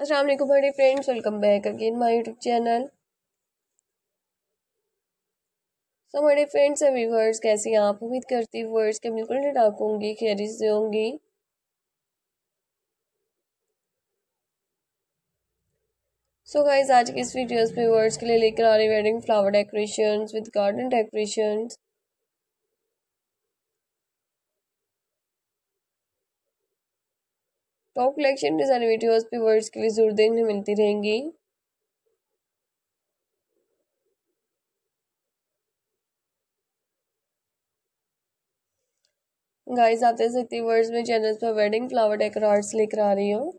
असल बड़े friends welcome back again my YouTube channel so बड़े फ्रेंड्स अभी वर्ड्स कैसे आप उम्मीद करती वर्ड्स के बिल्कुल ठीक होंगी खैरियत से होंगी सो गाइज आज के इस वीडियोस पे वर्ड्स के लिए लेकर आ रही wedding flower decorations with garden decorations top collection design videos पे वर्ड्स के लिए जरूर देखने मिलती रहेंगी गाइस आते सकती वर्ड्स में चैनल्स पर वेडिंग फ्लावर डेकर आर्ट्स लेकर आ रही हूँ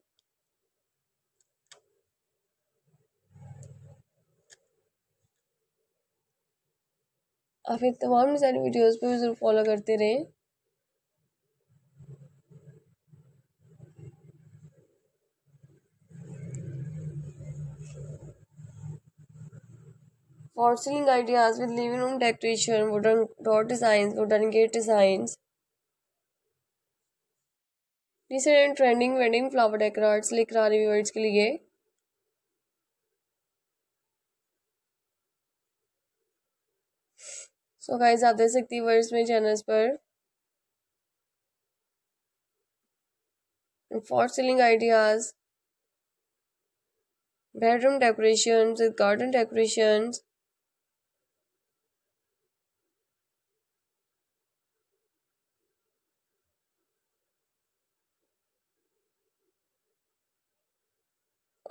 आप इन तमाम डिज़ाइन वीडियोस पे भी जरूर फॉलो करते रहें for ceiling ideas with living room decoration, wooden door designs, wooden gate designs. Recent and trending wedding flower decorates लिख रहा रिव्यूअर्स के लिए सो so गाइज आप देख सकती हैं वर्ड्स में चैनल्स पर for ceiling ideas bedroom decoration with garden decorations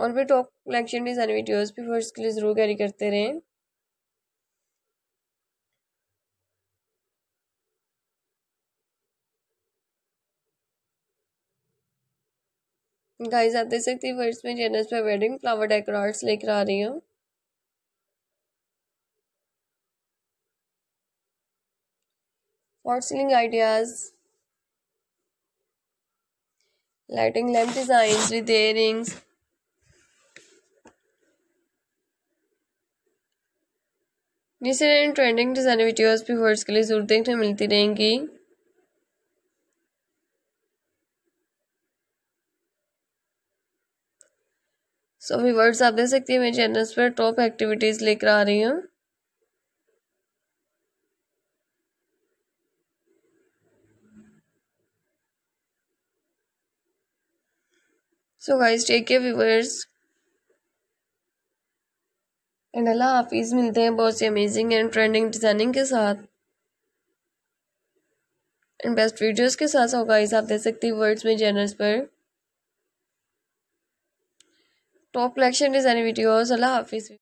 और भी टॉप कलेक्शन डिज़ाइन वीडियोस भी फर्स्ट के लिए ज़रूर कैरी करते रहें गाइस आप देख सकते हैं फर्स्ट में जेनस पर वेडिंग फ्लावर डेकोराट्स लेकर आ रही हूँ और ceiling ideas lighting lamp design repairings जिससे इन ट्रेंडिंग डिज़ाइन वीडियोस भी वर्ड्स के लिए ज़रूर देखने मिलती रहेंगी सो so, वर्ड्स आप देख सकती हैं मेरे चैनल्स पर टॉप एक्टिविटीज़ लेकर आ रही हूँ so guys take care viewers and अल्लाह हाफिज़ मिलते हैं बहुत सी अमेजिंग एंड ट्रेंडिंग डिज़ाइनिंग के साथ एंड बेस्ट वीडियोस के साथ होगा इस आप देख सकती हैं वर्ड्स में जेनर्स पर टॉप कलेक्शन डिजाइनिंग वीडियोस अल्लाह हाफिज़